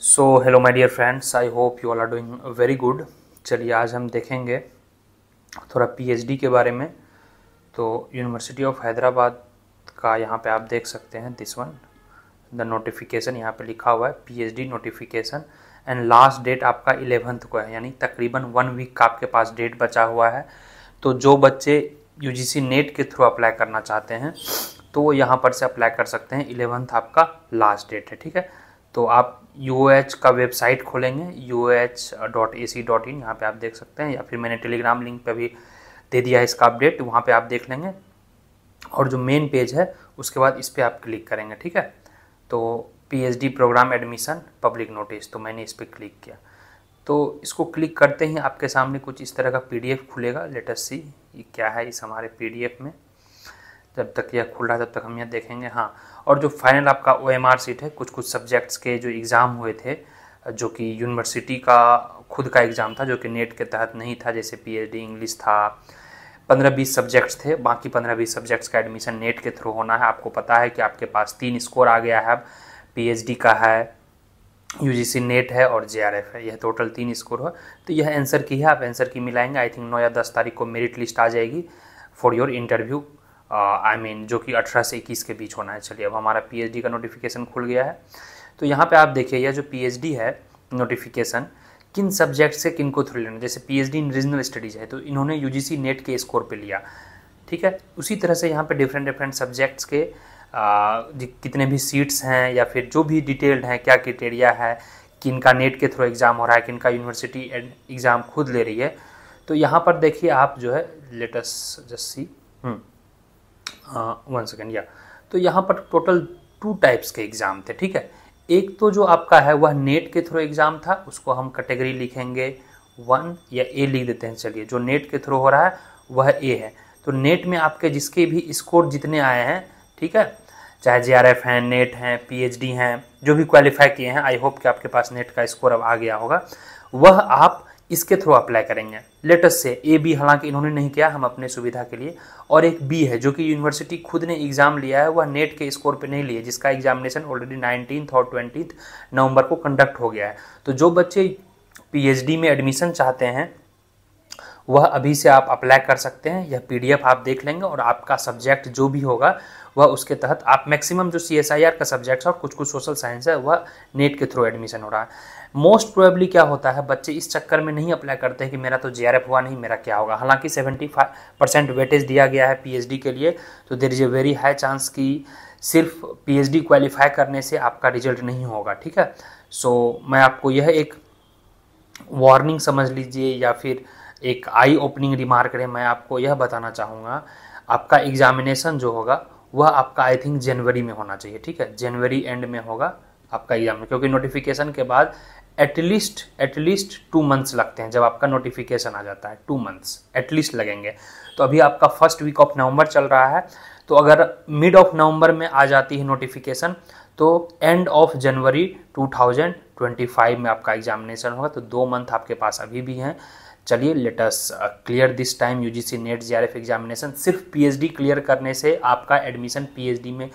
So hello my dear friends I hope you all are doing very good चलिए आज हम देखेंगे थोड़ा पीएचडी के बारे में तो यूनिवर्सिटी ऑफ हैदराबाद का यहाँ पे आप देख सकते हैं दिस वन द नोटिफिकेशन यहाँ पे लिखा हुआ है PhD notification and last date आपका इलेवेंथ को है यानी तकरीबन वन वीक का आपके पास डेट बचा हुआ है तो जो बच्चे यूजीसी नेट e के थ्रू अप्लाई करना चाहते हैं तो वो यहाँ पर से अप्लाई कर सकते हैं इलेवंथ आपका लास्ट डेट है ठीक है तो आप यू का वेबसाइट खोलेंगे U H dot A C dot in यहाँ पर आप देख सकते हैं या फिर मैंने टेलीग्राम लिंक पर भी दे दिया है इसका अपडेट वहाँ पर आप देख लेंगे और जो मेन पेज है उसके बाद इस पर आप क्लिक करेंगे ठीक है तो P program admission public notice तो मैंने इस पर क्लिक किया तो इसको क्लिक करते ही आपके सामने कुछ इस तरह का पी खुलेगा लेटेस्ट सी क्या है इस हमारे पी में जब तक यह खुल रहा है तब तक हम यह देखेंगे हाँ और जो फाइनल आपका ओ एम आर सीट है कुछ कुछ सब्जेक्ट्स के जो एग्ज़ाम हुए थे जो कि यूनिवर्सिटी का खुद का एग्ज़ाम था जो कि नेट के तहत नहीं था जैसे पी इंग्लिश था पंद्रह बीस सब्जेक्ट्स थे बाकी पंद्रह बीस सब्जेक्ट्स का एडमिशन नेट के थ्रू होना है आपको पता है कि आपके पास तीन स्कोर आ गया है अब पीएचडी का है यू नेट है और जे है यह टोटल तीन स्कोर हो तो यह आंसर की है आप आंसर की मिलाएंगे आई थिंक नौ या दस तारीख को मेरिट लिस्ट आ जाएगी for your interview I mean जो कि अठारह से इक्कीस के बीच होना है चलिए अब हमारा पी का नोटिफिकेशन खुल गया है तो यहाँ पर आप देखिए यह जो पी है नोटिफिकेशन किन सब्जेक्ट से किन को थ्रू लेना जैसे पीएचडी इन रीजनल स्टडीज़ है तो इन्होंने सी नेट के स्कोर पे लिया ठीक है उसी तरह से यहाँ पे डिफरेंट डिफरेंट सब्जेक्ट्स के आ, कितने भी सीट्स हैं या फिर जो भी डिटेल्ड हैं क्या क्रिटेरिया है किन का नेट के थ्रू एग्ज़ाम हो रहा है किन का यूनिवर्सिटी एग्ज़ाम खुद ले रही है तो यहाँ पर देखिए आप जो है लेटेस्ट हम्म। जस्सी वन सेकेंड या तो यहाँ पर टोटल टू टाइप्स के एग्ज़ाम थे ठीक है एक तो जो आपका है वह नेट के थ्रू एग्ज़ाम था उसको हम कैटेगरी लिखेंगे वन या ए लिख देते हैं चलिए जो नेट के थ्रू हो रहा है वह ए है तो नेट में आपके जिसके भी स्कोर जितने आए हैं ठीक है चाहे जे आर एफ हैं नेट हैं पी एच डी हैं जो भी क्वालिफाई किए हैं आई होप कि आपके पास नेट का स्कोर अब आ गया होगा वह आप इसके थ्रू अप्लाई करेंगे लेटेस्ट से ए बी हालांकि इन्होंने नहीं किया हम अपने सुविधा के लिए और एक बी है जो कि यूनिवर्सिटी खुद ने एग्ज़ाम लिया है वह नेट के स्कोर पे नहीं लिए जिसका एग्जामिनेशन ऑलरेडी नाइनटीन और ट्वेंटी नवंबर को कंडक्ट हो गया है तो जो बच्चे पीएचडी में एडमिशन चाहते हैं वह अभी से आप अप्लाई कर सकते हैं यह पी आप देख लेंगे और आपका सब्जेक्ट जो भी होगा वह उसके तहत आप मैक्सिमम जो सी का सब्जेक्ट है और कुछ कुछ सोशल साइंस है वह नेट के थ्रू एडमिशन हो रहा है मोस्ट प्रोबेबली क्या होता है बच्चे इस चक्कर में नहीं अप्लाई करते हैं कि मेरा तो जे हुआ नहीं मेरा क्या होगा हालांकि सेवेंटी फाइव परसेंट वेटेज दिया गया है पी के लिए तो there is a very high chance कि सिर्फ पीएचडी क्वालिफाई करने से आपका रिजल्ट नहीं होगा ठीक है सो so, मैं आपको यह एक वार्निंग समझ लीजिए या फिर एक आई ओपनिंग रिमार्क रहे मैं आपको यह बताना चाहूँगा आपका एग्जामिनेशन जो होगा वह आपका आई थिंक जनवरी में होना चाहिए ठीक है जनवरी एंड में होगा आपका एग्जाम क्योंकि नोटिफिकेशन के बाद एटलीस्ट एटलीस्ट टू मंथ्स लगते हैं जब आपका नोटिफिकेशन आ जाता है टू मंथ्स एटलीस्ट लगेंगे तो अभी आपका फर्स्ट वीक ऑफ नवंबर चल रहा है तो अगर मिड ऑफ नवंबर में आ जाती है नोटिफिकेशन तो एंड ऑफ जनवरी 2025 में आपका एग्जामिनेशन होगा तो दो मंथ आपके पास अभी भी हैं चलिए let's clear this time U G C NET J R F examination सिर्फ पी एच डी क्लियर करने से आपका एडमिशन पी एच डी में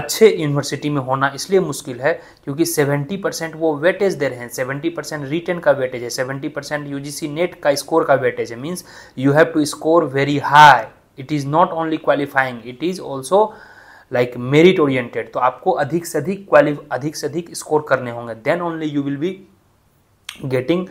अच्छे यूनिवर्सिटी में होना इसलिए मुश्किल है क्योंकि 70 परसेंट वो वेटेज दे रहे हैं 70 परसेंट रिटर्न का वेटेज है 70 percent U G C NET का स्कोर का वेटेज है means you have to score very high it is not only qualifying it is also like merit oriented तो आपको अधिक से अधिक क्वालिफ अधिक से अधिक स्कोर करने होंगे then only you will be getting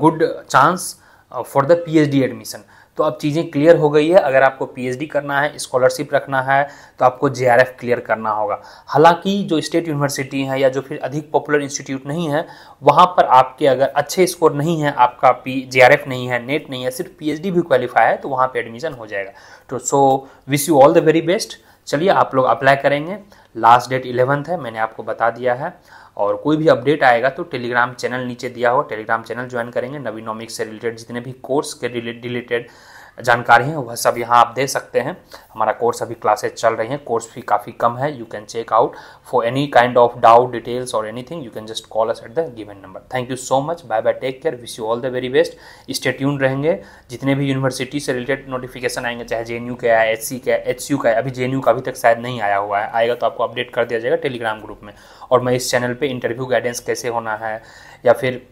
good chance for the PhD admission तो अब चीज़ें क्लियर हो गई है अगर आपको पीएचडी करना है स्कॉलरशिप रखना है तो आपको एफ क्लियर करना होगा हालांकि जो स्टेट यूनिवर्सिटी हैं या जो फिर अधिक पॉपुलर इंस्टीट्यूट नहीं है वहाँ पर आपके अगर अच्छे स्कोर नहीं है आपका पी एफ नहीं है नेट नहीं है सिर्फ पी भी क्वालिफाई है तो वहाँ पर एडमिशन हो जाएगा तो so wish you all the very best चलिए आप लोग अप्लाई करेंगे लास्ट डेट इलेवंथ है मैंने आपको बता दिया है और कोई भी अपडेट आएगा तो टेलीग्राम चैनल नीचे दिया हो टेलीग्राम चैनल ज्वाइन करेंगे नवीनॉमिक्स से रिलेटेड जितने भी कोर्स के रिलेटेड जानकारी है वह सब यहाँ आप दे सकते हैं हमारा कोर्स अभी क्लासेज चल रही हैं कोर्स फी काफ़ी कम है you can check out for any kind of doubt details और thing you can just call us at the given number thank you so much bye bye take care wish you all the very best stay tuned रहेंगे जितने भी university से related notification आएंगे चाहे जे का है H का है एच का है अभी जे का अभी तक शायद नहीं आया हुआ है आएगा तो आपको अपडेट कर दिया जाएगा टेलीग्राम ग्रुप में और मैं इस चैनल पर इंटरव्यू गाइडेंस कैसे होना है या फिर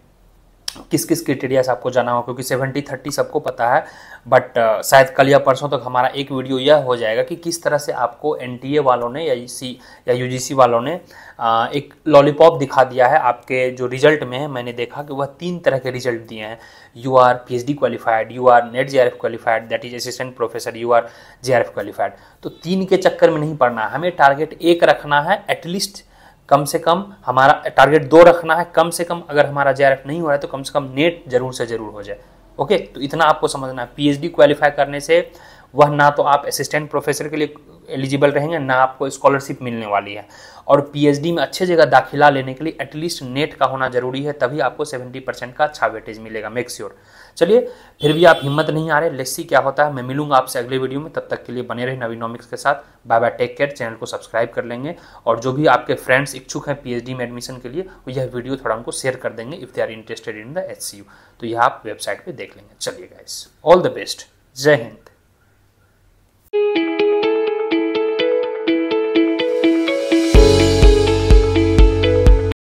किस किस क्रिटेरिया से आपको जाना होगा क्योंकि सेवेंटी थर्टी सबको पता है बट uh, शायद कल या परसों तक तो हमारा एक वीडियो यह हो जाएगा कि किस तरह से आपको एन वालों ने या सी या यूजीसी वालों ने uh, एक लॉलीपॉप दिखा दिया है आपके जो रिजल्ट में है मैंने देखा कि वह तीन तरह के रिजल्ट दिए हैं you are P H D qualified you are NET J R F qualified that is assistant professor you are J R F qualified तो तीन के चक्कर में नहीं पड़ना है हमें टारगेट एक रखना है एटलीस्ट कम से कम हमारा टारगेट दो रखना है कम से कम अगर हमारा जे नहीं हो रहा है तो कम से कम नेट जरूर से जरूर हो जाए ओके तो इतना आपको समझना है पीएचडी क्वालिफाई करने से वह ना तो आप असिस्टेंट प्रोफेसर के लिए एलिजिबल रहेंगे ना आपको स्कॉलरशिप मिलने वाली है और पीएचडी में अच्छे जगह दाखिला लेने के लिए एटलीस्ट नेट का होना जरूरी है तभी आपको 70 परसेंट का अच्छा वेटेज मिलेगा मेक श्योर चलिए फिर भी आप हिम्मत नहीं आ रहे लेसी क्या होता है मैं मिलूंगा आपसे अगले वीडियो में तब तक के लिए बने रहे नवीनॉमिक्स के साथ bye bye take care channel को सब्सक्राइब कर लेंगे और जो भी आपके फ्रेंड्स इच्छुक हैं पीएचडी में एडमिशन के लिए वो यह वीडियो थोड़ा उनको शेयर कर देंगे if they are interested in the H तो यह आप वेबसाइट पर देख लेंगे चलिए गाइस ऑल द बेस्ट जय हिंद Thank you.